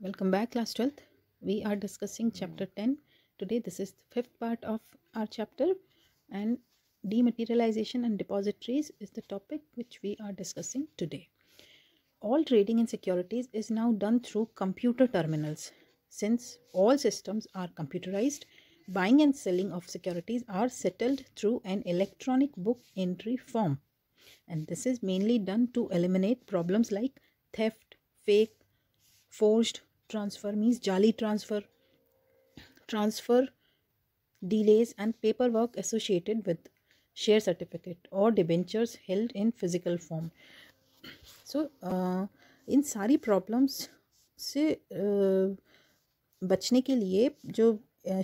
Welcome back class 12th. We are discussing chapter 10. Today this is the fifth part of our chapter and dematerialization and depositories is the topic which we are discussing today. All trading in securities is now done through computer terminals. Since all systems are computerized, buying and selling of securities are settled through an electronic book entry form. And this is mainly done to eliminate problems like theft, fake, forged transfer means जाली transfer transfer delays and paper work associated with share certificate और debentures held in physical form so in सारी problems से uh, बचने के लिए जो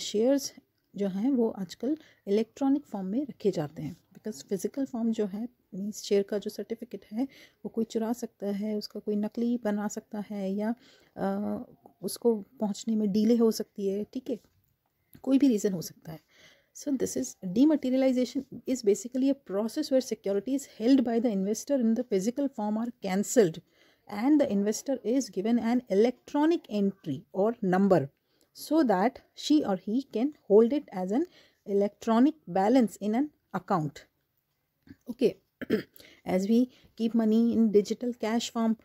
shares uh, जो हैं वो आजकल इलेक्ट्रॉनिक फॉर्म में रखे जाते हैं बिकॉज फिज़िकल फॉर्म जो है मीन्स शेयर का जो सर्टिफिकेट है वो कोई चुरा सकता है उसका कोई नकली बना सकता है या आ, उसको पहुंचने में डीले हो सकती है ठीक है कोई भी रीज़न हो सकता है so this is dematerialization is basically a process where security is held by the investor in the physical form are cancelled and the investor is given an electronic entry or number so that she or he can hold it as an electronic balance in an account okay as we keep money in digital cash form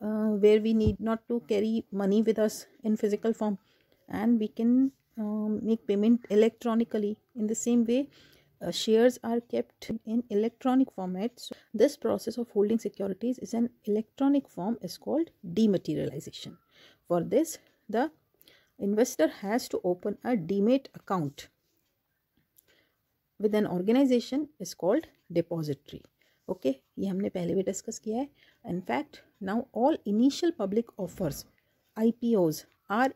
uh, where we need not to carry money with us in physical form and we can um, make payment electronically in the same way uh, shares are kept in electronic format so this process of holding securities is an electronic form is called dematerialization for this the investor has to open a demat account with an organization is called depository okay ये हमने पहले भी discuss किया है in fact now all initial public offers I P Os are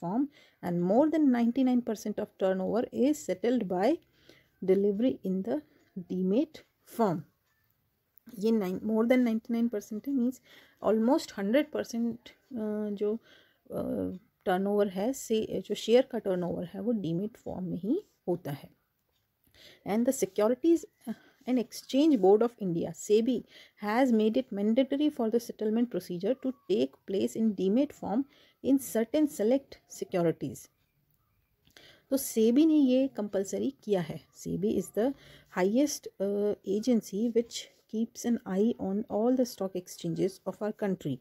form and more than ninety nine percent of turnover is settled by delivery in the demat form ये nine more than ninety nine percent है means almost hundred percent जो turnover uh, है से जो share का turnover है वो demat form में ही होता है and the securities and exchange board of india sebi has made it mandatory for the settlement procedure to take place in demat form in certain select securities तो सेबी ने ये compulsory किया है SEBI is the highest agency which keeps an eye on all the stock exchanges of our country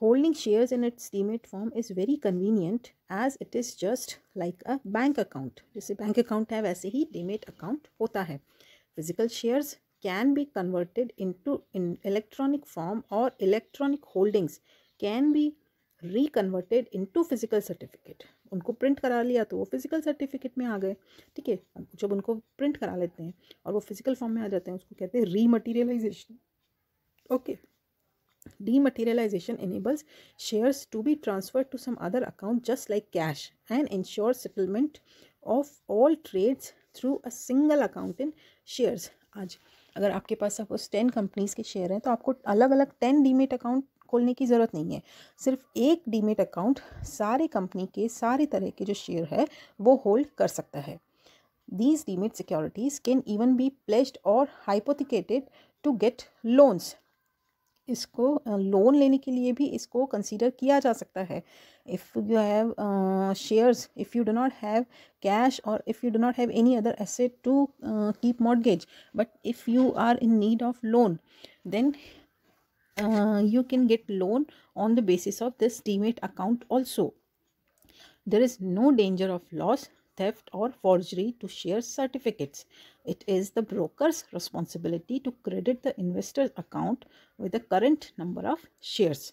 Holding shares in its demat form is very convenient as it is just like a bank account. जैसे bank account hai waise hi demat account hota hai Physical shares can be converted into in electronic form or electronic holdings can be reconverted into physical certificate उनको print करा लिया तो वो physical certificate में आ गए ठीक है जब उनको प्रिंट करा लेते हैं और वो फिजिकल फॉर्म में आ जाते हैं उसको कहते हैं rematerialization okay okay. Dematerialization enables shares to be transferred to some other account just like cash and ensures settlement of all trades through a single account in shares. आज अगर आपके पास सपोज टेन कंपनीज़ के share हैं तो आपको अलग अलग टेन डीमेट अकाउंट खोलने की ज़रूरत नहीं है सिर्फ एक डीमेट अकाउंट सारे कंपनी के सारे तरह के जो शेयर है वो होल्ड कर सकता है these demat securities can even be placed और हाइपोथिकेटेड टू गेट लोन्स इसको लोन लेने के लिए भी इसको कंसीडर किया जा सकता है if you have shares if you do not have cash और if you do not have any other asset to keep mortgage but if you are in need of loan then you can get loan on the basis of this demat account also there is no danger of loss theft or forgery to share certificates. It is the broker's responsibility to credit the investor's account with the current number of shares.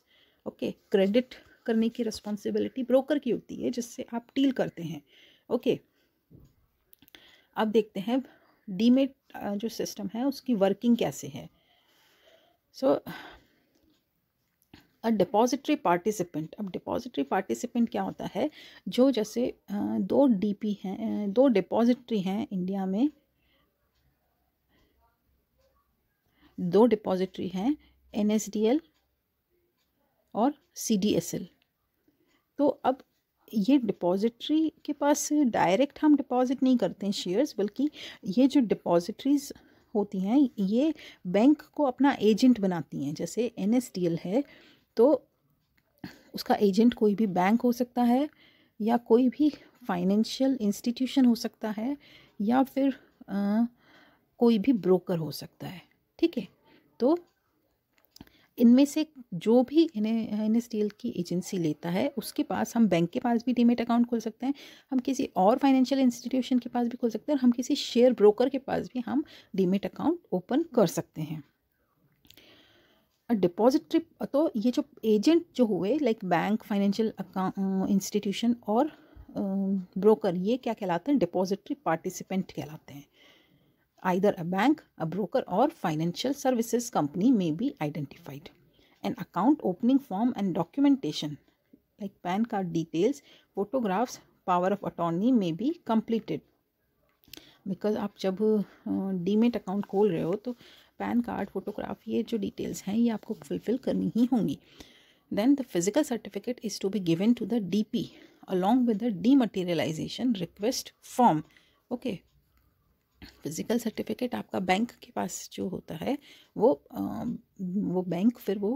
Okay, credit करने की responsibility broker की होती है जिससे आप deal करते हैं. Okay Okay, अब देखते हैं डीमेट जो सिस्टम है उसकी वर्किंग कैसे है so so, a depository participant अब डिपॉजिटरी पार्टिसिपेंट क्या होता है जो जैसे दो डीपी हैं दो डिपॉजिटरी हैं इंडिया में दो डिपॉजिटरी हैं एन और सी तो अब ये डिपॉजिटरी के पास डायरेक्ट हम डिपॉजिट नहीं करते हैं शेयर्स बल्कि ये जो डिपॉजिटरीज होती हैं ये बैंक को अपना एजेंट बनाती हैं जैसे एन है तो उसका एजेंट कोई भी बैंक हो सकता है या कोई भी फाइनेंशियल इंस्टीट्यूशन हो सकता है या फिर आ, कोई भी ब्रोकर हो सकता है ठीक है तो इनमें से जो भी एन एन एस की एजेंसी लेता है उसके पास हम बैंक के पास भी डीमेट अकाउंट खोल सकते हैं हम किसी और फाइनेंशियल इंस्टीट्यूशन के पास भी खोल सकते हैं और हम किसी शेयर ब्रोकर के पास भी हम डीमेट अकाउंट ओपन कर सकते हैं डिपॉजिटरी uh, तो ये जो एजेंट जो हुए लाइक बैंक फाइनेंशियल इंस्टीट्यूशन और ब्रोकर uh, ये क्या कहलाते हैं डिपॉजिटरी पार्टिसिपेंट कहलाते हैं either a bank a broker और financial services company may be identified an account opening form and documentation like PAN card details photographs power of attorney may be completed because आप जब demat uh, account खोल रहे हो तो pan card photograph ये जो details हैं ये आपको फुलफ़िल करनी ही होंगी then the physical certificate is to be given to the D P along with the dematerialization request form okay physical certificate आपका बैंक के पास जो होता है वो आ, वो बैंक फिर वो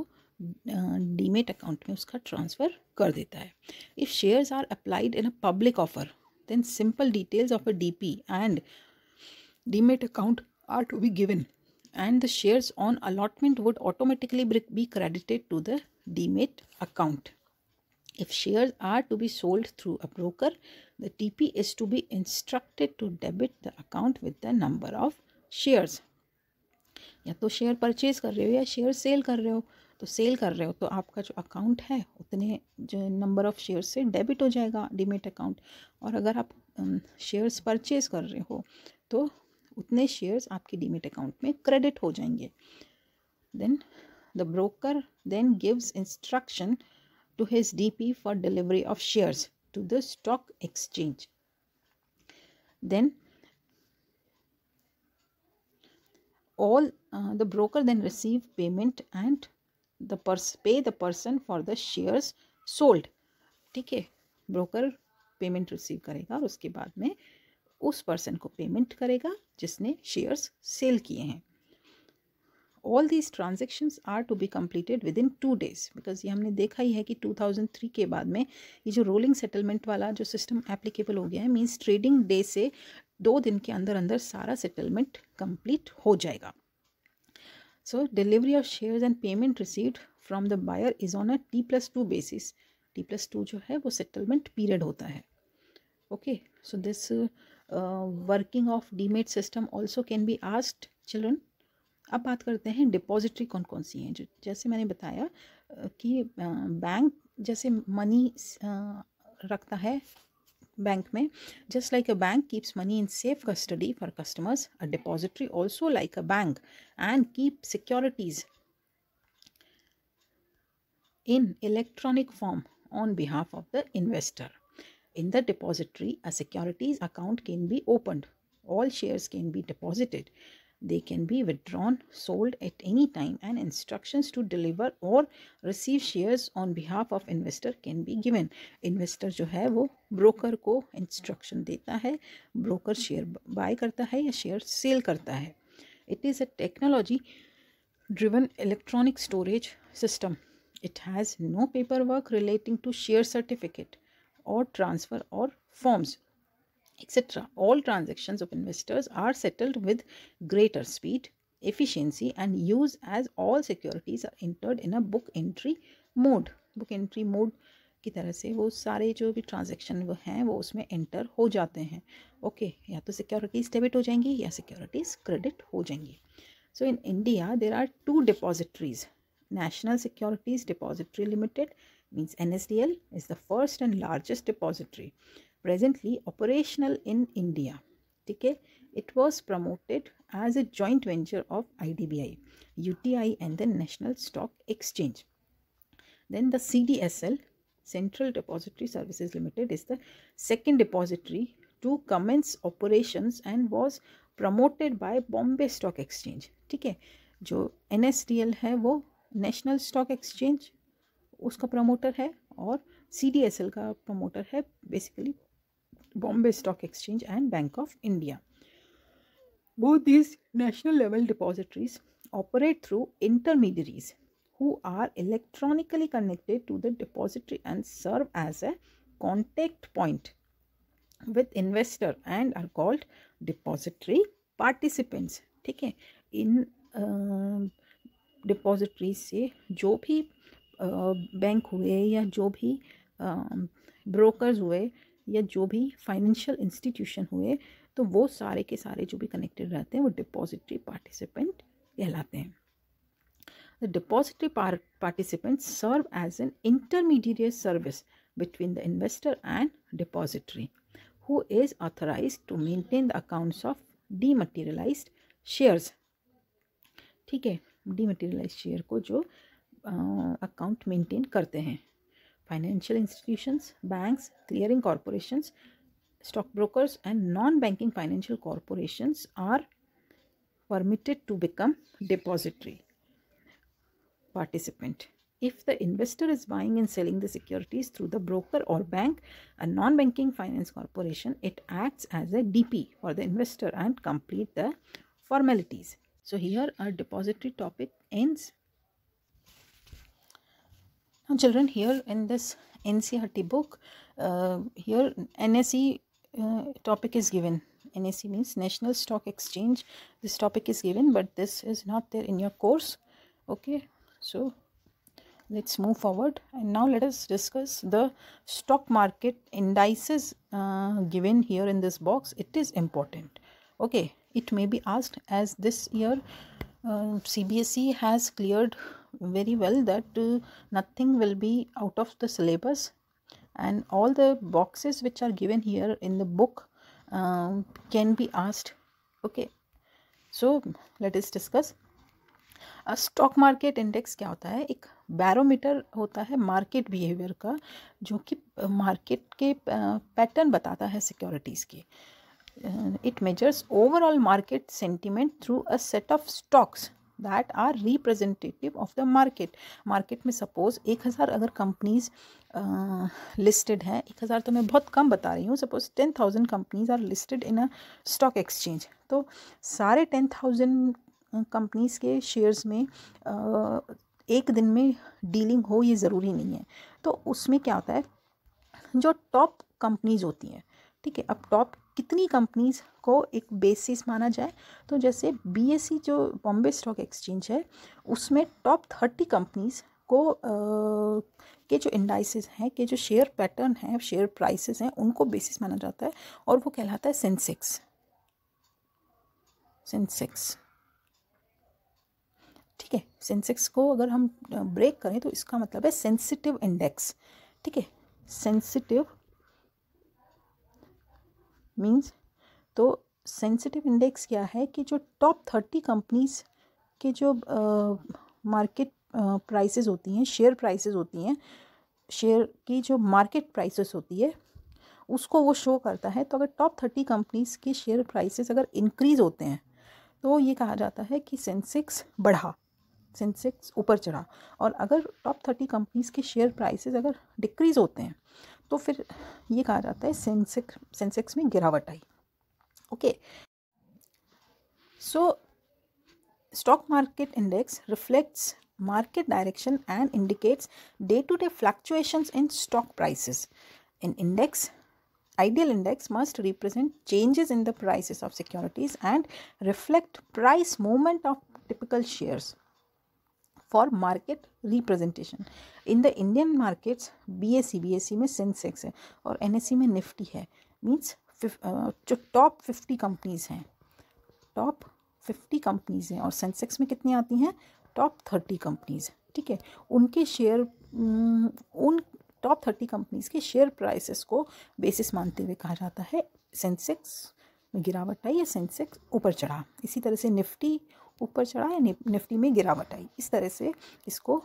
डीमेट अकाउंट में उसका ट्रांसफ़र कर देता है if shares are applied in a public offer then simple details of a DP and demat account are to be given and the shares on allotment would automatically be credited to the demat account. If shares are to be sold through a broker, the TP is to be instructed to debit the account with the number of shares. या तो share purchase कर रहे हो या share cell कर रहे हो तो सेल कर रहे हो तो आपका जो अकाउंट है उतने जो नंबर ऑफ़ शेयर से डेबिट हो जाएगा डीमेट अकाउंट और अगर आप शेयर्स परचेज कर रहे हो तो उतने शेयर्स आपके डीमेट अकाउंट में क्रेडिट हो जाएंगे then the broker then gives instruction to his DP for delivery of shares to the stock exchange then all the broker then receive payment and the purse pay the person for the shares sold ठीक है broker payment receive करेगा और उसके बाद में उस person को payment करेगा जिसने शेयर्स सेल किए हैं all these transactions are to be completed within two days because ये हमने देखा ही है कि 2003 के बाद में ये जो रोलिंग सेटलमेंट वाला जो सिस्टम एप्लीकेबल हो गया है मीन्स ट्रेडिंग डे से दो दिन के अंदर अंदर सारा सेटलमेंट कम्प्लीट हो जाएगा so delivery of shares and payment received from the buyer is on a T plus two basis T plus two जो है वो सेटलमेंट पीरियड होता है okay so this working of demat system also can be asked children अब बात करते हैं depository कौन कौन सी हैं जैसे मैंने बताया कि बैंक जैसे मनी रखता है बैंक में just like a bank keeps money in safe custody for customers a depository also like a bank and keep securities in electronic form on behalf of the investor In the depository, a securities account can be opened. All shares can be deposited. They can be withdrawn, sold at any time, and instructions to deliver or receive shares on behalf of investor can be given. Investor jo hai wo broker ko instruction deta hai broker share buy karta hai ya share sell karta hai It is a technology driven electronic storage system. It has no paperwork relating to share certificate. और transfer और forms etcetera all transaction of investors are settled with greater speed efficiency and use as all securities are entered in a book entry mode book entry mode की तरह से वो सारे जो भी transaction वो हैं वो उसमें एंटर हो जाते हैं ओके okay, या तो सिक्योरिटीज डेबिट हो जाएंगी या सिक्योरिटीज क्रेडिट हो जाएंगी so in India there are two depositories National Securities Depository Limited means NSDL is the first and largest depository presently operational in India. Okay, it was promoted as a joint venture of IDBI, UTI and the National Stock Exchange. Then the CDSL, Central Depository Services Limited is the second depository to commence operations and was promoted by Bombay Stock Exchange. Okay, है NSDL N National Stock Exchange उसका promoter है और C का promoter है basically Bombay stock Exchange and Bank of India both these national level depositories operate through intermediaries who are electronically connected to the depository and serve as a contact point with investor and are called depository participants ठीक है इन depository से जो भी bank हुए या जो भी brokers हुए या जो भी फाइनेंशियल इंस्टीट्यूशन हुए तो वो सारे के सारे जो भी कनेक्टेड रहते हैं वो डिपॉजिटरी पार्टिसिपेंट कहलाते हैं depository participant serve as an intermediate service between the investor and depository who is authorise to maintain the accounts of dematerialise shares ठीक है डी मटीरियलाइज शेयर को जो अकाउंट मेंटेन करते हैं financial institutions banks clearing corporations stock and non-banking financial corporations are permitted to become depository participant if the investor is buying and selling the securities through the broker or bank a non-banking finance corporation it acts as a dp for the investor and complete the formalities so here our depository topic ends now, children, here in this NCRT book, uh, here NSE uh, topic is given. NSE means National Stock Exchange. This topic is given, but this is not there in your course. Okay, so let's move forward and now let us discuss the stock market indices uh, given here in this box it is important okay it may be asked as this year uh, cbse has cleared very well that uh, nothing will be out of the syllabus and all the boxes which are given here in the book um, can be asked okay so let us discuss stock market index क्या होता है एक barometer होता है market behaviour का जो कि market के पैटर्न बताता है सिक्योरिटीज़ के it measures overall market sentiment through a set of stocks that are representative of the market market में सपोज एक हज़ार अगर कंपनीज लिस्टेड हैं एक हज़ार तो मैं बहुत कम बता रही हूँ suppose ten thousand companies are listed in a stock exchange तो सारे टेन थाउजेंड कंपनीज़ के शेयर्स में uh, एक दिन में डीलिंग हो ये ज़रूरी नहीं है तो उसमें क्या होता है जो टॉप कंपनीज होती हैं ठीक है अब टॉप कितनी कंपनीज को एक बेसिस माना जाए तो जैसे बी e जो बॉम्बे स्टॉक एक्सचेंज है उसमें टॉप थर्टी कंपनीज को आ, के जो इंडाइसिस हैं के जो शेयर पैटर्न हैं शेयर प्राइसेस हैं उनको बेसिस माना जाता है और वो कहलाता है सेंसेक्स सेंसेक्स ठीक है सेंसेक्स को अगर हम ब्रेक करें तो इसका मतलब है सेंसिटिव इंडेक्स ठीक है सेंसिटिव मीन्स तो सेंसिटिव इंडेक्स क्या है कि जो टॉप थर्टी कंपनीज के जो मार्केट प्राइसेस होती हैं शेयर प्राइसेस होती हैं शेयर की जो मार्केट प्राइसेस होती है उसको वो शो करता है तो अगर टॉप थर्टी कंपनीज़ के शेयर प्राइसेस अगर इंक्रीज़ होते हैं तो ये कहा जाता है कि सेंसेक्स बढ़ा सेंसेक्स ऊपर चढ़ा और अगर टॉप थर्टी कंपनीज़ के शेयर प्राइसेस अगर डिक्रीज़ होते हैं तो फिर ये कहा जाता है सेंसेक्स सेंसेक्स में गिरावट आई okay so stock market index reflects market direction and indicates day to day fluctuation in stock prices in index ideal index must represent changes in the prices of securities and reflect price movement of typical shares for market representation in the Indian markets B S C में Sensex है और N S C में Nifty है means uh, जो top fifty companies हैं top fifty companies हैं और Sensex में कितनी आती हैं टॉप थर्टी कंपनीज़ ठीक है उनके शेयर उन टॉप थर्टी कंपनीज़ के शेयर प्राइसेस को बेसिस मानते हुए कहा जाता है सेंसेक्स में गिरावट आई या सेंसेक्स ऊपर चढ़ा इसी तरह से निफ्टी ऊपर चढ़ा या निफ्टी में गिरावट आई इस तरह से इसको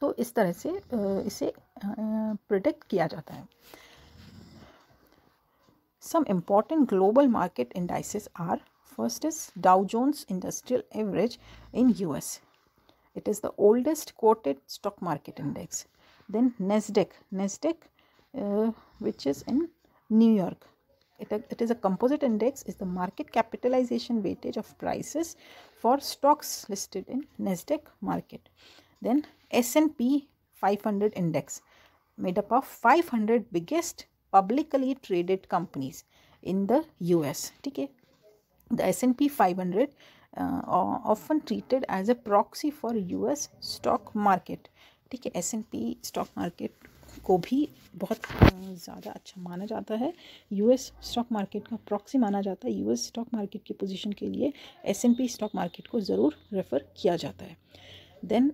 तो इस तरह से इसे प्रोटेक्ट किया जाता है some important global market indices are first is Dow Jones industrial average in U S it is the oldest quoted stock market index then Nasdaq Nasdaq which is in न्यूयॉर्क it, it is a composite index is the market capitalization weightage of prices for stocks listed in nasdaq market then s&p 500 index made up of 500 biggest publicly traded companies in the us okay the s&p 500 uh, are often treated as a proxy for us stock market ठीक है S and P stock market को भी बहुत ज़्यादा अच्छा माना जाता है यूएस स्टॉक मार्केट का प्रॉक्सी माना जाता है यूएस स्टॉक मार्केट की पोजीशन के लिए एसएनपी स्टॉक मार्केट को ज़रूर रेफ़र किया जाता है then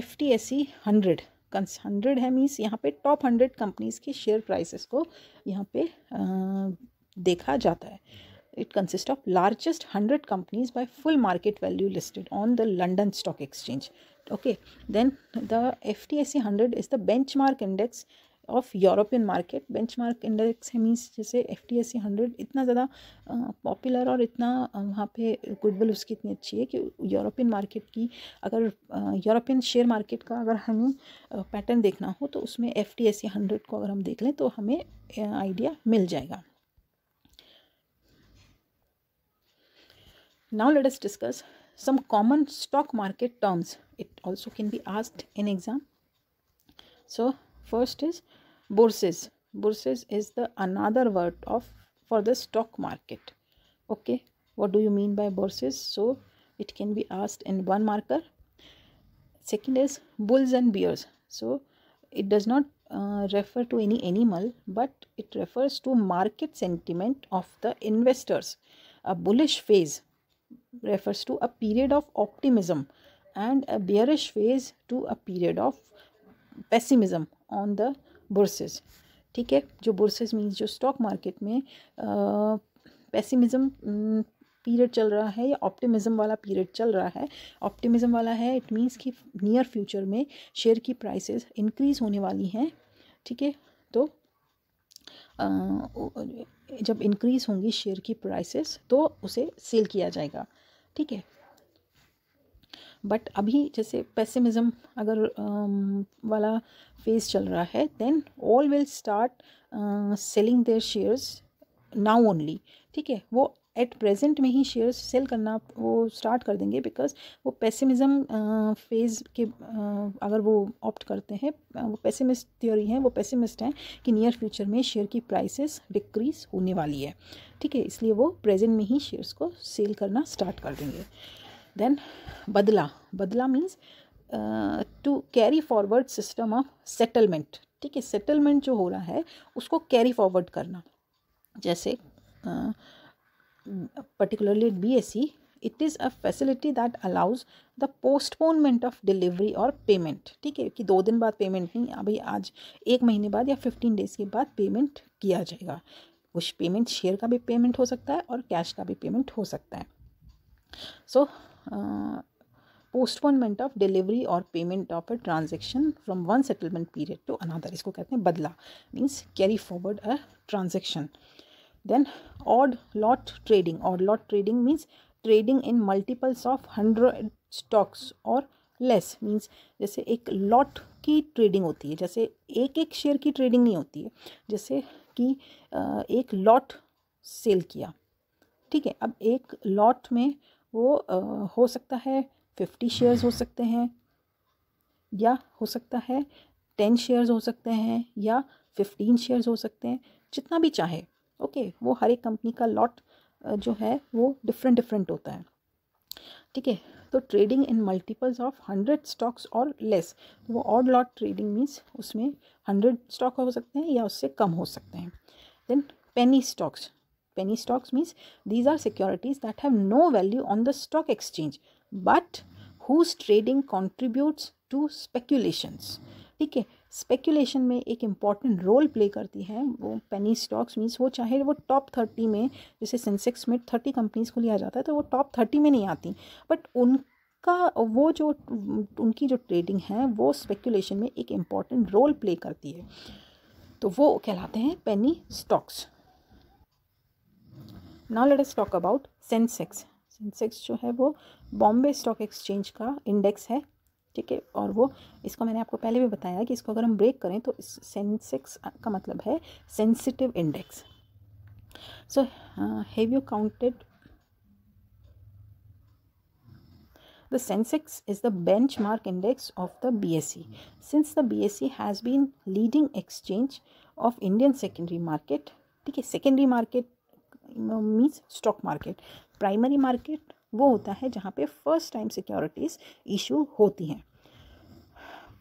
F T S C hundred कंस हंड्रेड है मीन्स यहाँ पे टॉप हंड्रेड कंपनीज़ के शेयर प्राइसेस को यहाँ पे आ, देखा जाता है it consist of hundred companies of full market value listed on the London stock exchange okay then the F T S C hundred is the benchmark index of European market benchmark index है means जैसे F T S C hundred इतना ज़्यादा popular और इतना वहाँ पे गुडबल उसकी इतनी अच्छी है कि यूरोपियन मार्केट की अगर यूरोपियन शेयर मार्केट का अगर हमें पैटर्न देखना हो तो उसमें F T S C hundred को अगर हम देख लें तो हमें आइडिया मिल जाएगा Now let us discuss some common stock market terms. It also can be asked in exam. So first is bourses. Bourses is the another word of for the stock market. Okay, what do you mean by bourses? So it can be asked in one marker. Second is bulls and bears. So it does not uh, refer to any animal but it refers to market sentiment of the investors a bullish phase refers to a period of optimism and a bearish phase to a period of pessimism on the bourses ठीक है जो bourses means जो stock market में pessimism uh, period mm, चल रहा है या optimism वाला पीरियड चल रहा है ऑप्टिमिज़म वाला है इट मीन्स कि नियर फ्यूचर में शेयर की प्राइसेस इंक्रीज होने वाली हैं ठीक है तो आ, uh, जब इंक्रीज़ होंगी शेयर की प्राइसेस तो उसे सेल किया जाएगा ठीक है बट अभी जैसे पेसिमिज्म अगर वाला फेज चल रहा है then all will start selling their shares now only ठीक है वो एट प्रेजेंट में ही शेयर्स सेल करना वो स्टार्ट कर देंगे बिकॉज वो पैसिमिजम फेज़ के आ, अगर वो ऑप्ट करते हैं वो पैसिमिस्ट थियोरी है वो पैसिमिस्ट हैं कि नियर फ्यूचर में शेयर की प्राइसेस डिक्रीज होने वाली है ठीक है इसलिए वो प्रेजेंट में ही शेयर्स को सेल करना स्टार्ट कर देंगे देन बदला बदला means to carry forward system of settlement ठीक है सेटलमेंट जो हो रहा है उसको कैरी फॉरवर्ड करना जैसे uh, particularly BSE, it is a facility that allows the postponement of delivery or payment ठीक है कि दो दिन बाद payment नहीं अभी आज एक महीने बाद या फिफ्टीन डेज के बाद payment किया जाएगा कुछ पेमेंट शेयर का भी पेमेंट हो सकता है और कैश का भी पेमेंट हो सकता है सो पोस्टपोनमेंट ऑफ डिलीवरी और payment of a transaction from one settlement period to another इसको कहते हैं बदला means carry forward a transaction then odd lot trading odd lot trading means trading in multiples of 100 stocks or less means जैसे एक lot की trading होती है जैसे एक एक शेयर की ट्रेडिंग नहीं होती है जैसे कि एक लॉट सेल किया ठीक है अब एक लॉट में वो हो सकता है फिफ्टी शेयर्स हो सकते हैं या हो सकता है टेन शेयर्स हो सकते हैं या फिफ्टीन शेयर्स हो सकते हैं जितना भी चाहे ओके वो हर एक कंपनी का लॉट जो है वो डिफरेंट डिफरेंट होता है ठीक है तो trading in multiples of hundred stocks और लेस तो वो ऑड लॉट ट्रेडिंग मीन्स उसमें हंड्रेड स्टॉक हो सकते हैं या उससे कम हो सकते हैं then penny stocks penny stocks means these are securities that have no value on the stock exchange but whose trading contributes to speculations ठीक है स्पेकुलेशन में एक इम्पॉर्टेंट रोल प्ले करती है वो पेनी स्टॉक्स मीन्स वो चाहे वो टॉप थर्टी में जैसे सेंसेक्स में थर्टी कंपनीज़ को लिया जाता है तो वो टॉप थर्टी में नहीं आती बट उन का वो जो उनकी जो ट्रेडिंग है वो स्पेकुलेशन में एक इम्पॉर्टेंट रोल प्ले करती है तो वो कहलाते हैं penny stocks now let us talk about Sensex Sensex जो है वो बॉम्बे स्टॉक एक्सचेंज का इंडेक्स है ठीक है और वो इसको मैंने आपको पहले भी बताया कि इसको अगर हम ब्रेक करें तो सेंसेक्स का मतलब है sensitive index so have you counted the Sensex is the benchmark index of the B S C since the B S C has been leading exchange of Indian secondary market ठीक है secondary market means stock market primary market वो होता है जहाँ पे first time securities issue होती हैं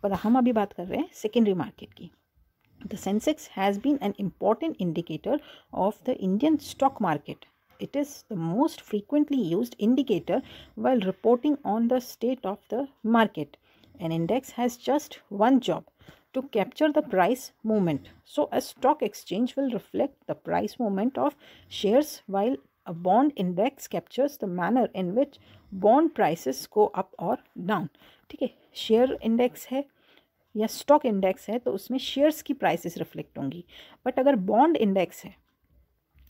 पर हम अभी बात कर रहे हैं सेकेंडरी मार्केट की the Sensex has been an important indicator of the Indian stock market it is the most frequently used indicator well reporting on the state of the market an index has just one job to capture the price movement so a stock exchange will reflect the price movement of shares while A bond index captures the manner in which bond prices go up or down. ठीक है share index है या stock index है तो उसमें shares की prices reflect होंगी but अगर बॉन्ड इंडेक्स है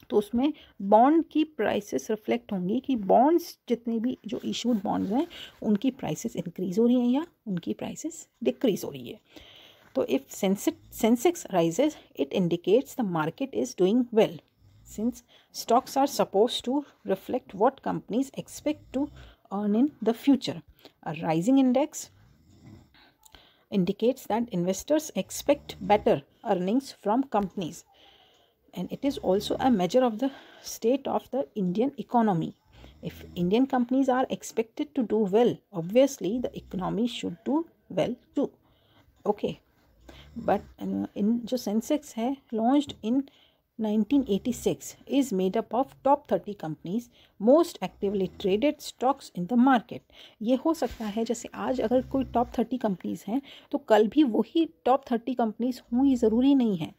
तो उसमें बॉन्ड की प्राइसेस रिफ्लेक्ट होंगी कि बॉन्ड्स जितने भी जो इशूड बॉन्ड्स हैं उनकी प्राइसेस इंक्रीज हो रही हैं या उनकी प्राइसेस डिक्रीज हो रही है तो if Sensex rises it indicates the market is doing well since stocks are supposed to reflect what companies expect to earn in the future. A rising index indicates that investors expect better earnings from companies and it is also a measure of the state of the Indian economy. If Indian companies are expected to do well, obviously the economy should do well too. Okay, but uh, in जो Sensex है launched in 1986 is made up of top 30 companies most actively traded stocks in the market ये हो सकता है जैसे आज अगर कोई टॉप 30 कंपनीज हैं तो कल भी वही टॉप 30 कंपनीज हों ये ज़रूरी नहीं है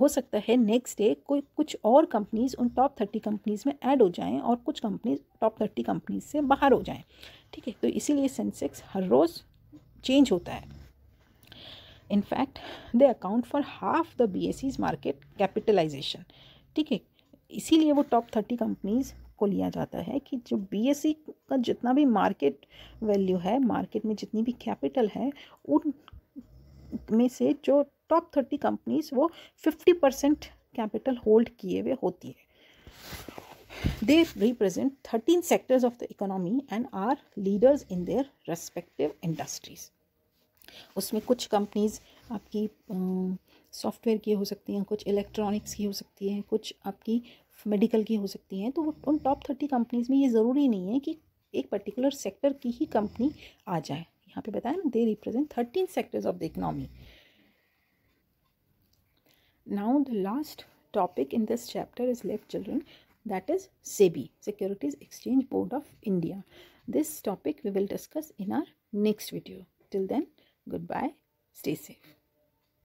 हो सकता है नेक्स्ट डे कोई कुछ और कंपनीज़ उन टॉप थर्टी कंपनीज़ में ऐड हो जाएं और कुछ कंपनीज टॉप थर्टी कंपनीज से बाहर हो जाएं ठीक है तो इसीलिए सेंसेक्स हर रोज़ चेंज होता है in fact they account for half the B S E's market capitalization ठीक है इसीलिए वो टॉप थर्टी कंपनीज को लिया जाता है कि जो बी एस सी का जितना भी मार्केट वैल्यू है मार्केट में जितनी भी कैपिटल है उन में से जो टॉप थर्टी कंपनीज वो फिफ्टी परसेंट कैपिटल होल्ड किए हुए होती है they represent thirteen sectors of the economy and are leaders in their respective industries उसमें कुछ कंपनीज आपकी सॉफ्टवेयर की हो सकती हैं कुछ इलेक्ट्रॉनिक्स की हो सकती हैं कुछ आपकी मेडिकल की हो सकती हैं तो उन टॉप थर्टी कंपनीज़ में ये ज़रूरी नहीं है कि एक पर्टिकुलर सेक्टर की ही कंपनी आ जाए यहाँ पे बताया ना they represent thirteen sectors of the economy now the last topic in this chapter is left children that is SEBI securities exchange board of India this topic we will discuss in our next video till then Goodbye. Stay safe.